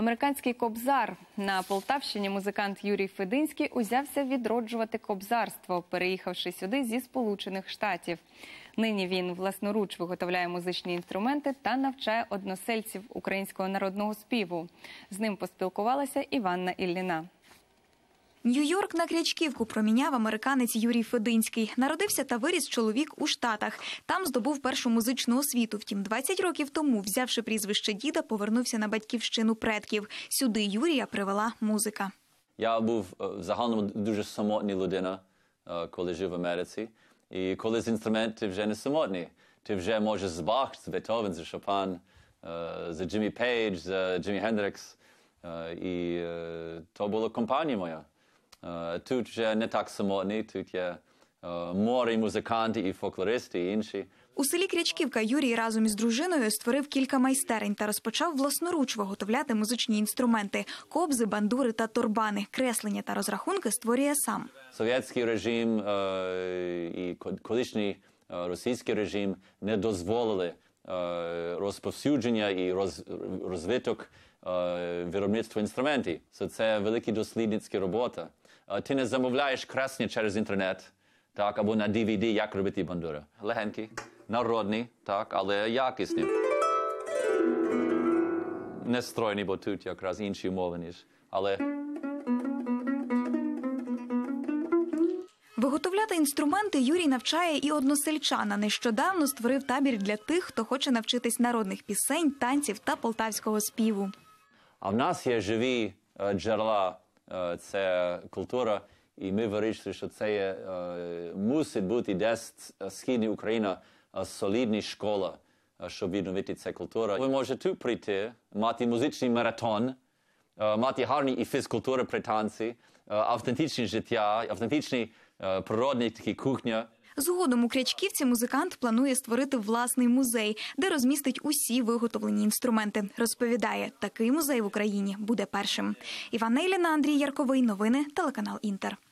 Американський кобзар на Полтавщині музикант Юрій Фединський узявся відроджувати кобзарство, переїхавши сюди зі Сполучених Штатів. Нині він власноруч виготовляє музичні інструменти та навчає односельців українського народного співу. З ним поспілкувалася Іванна Ілліна. Нью-Йорк на Крячківку проміняв американець Юрій Фединський. Народився та виріс чоловік у Штатах. Там здобув першу музичну освіту. Втім, 20 років тому, взявши прізвище діда, повернувся на батьківщину предків. Сюди Юрія привела музика. Я був е, в загальному дуже самотній людина, е, коли жив в Америці. І коли з інструмент вже не самотній. Ти вже можеш з Бах, з Бетховен, з Шопан, е, з Джиммі Пейдж, з Джиммі Гендрикс. І то була компанія моя. Тут вже не так самотні, тут є море, музиканти і фольклористи, і інші. У селі Крячківка Юрій разом із дружиною створив кілька майстерень та розпочав власноруч виготовляти музичні інструменти: кобзи, бандури та торбани, креслення та розрахунки створює сам. Совєтський режим е, і колишній е, російський режим не дозволили е, розповсюдження і розвиток виробництва інструментів. Це велика дослідницька робота ти не замовляєш красні через інтернет, так, або на DVD, як робити бандури. Легенькі, народні, так, але якісні. Не стройні, бо тут якраз інші мови, ніж. Але Виготовляти інструменти Юрій навчає і односельчана. Нещодавно створив табір для тих, хто хоче навчитись народних пісень, танців та полтавського співу. А в нас є живі е, джерела Е, це культура. І ми вирішили, що це є, е, мусить бути десь східна Україна е, солідна школа, щоб відновити цю культуру. Ви можете тут прийти, мати музичний маратон, мати гарні і фізкультури при танці, автентичне життя, автентичні природні такі кухня. Згодом у Крячківці музикант планує створити власний музей, де розмістить усі виготовлені інструменти. Розповідає, такий музей в Україні буде першим. Іван Еліна, Андрій Ярковий, новини, телеканал Інтер.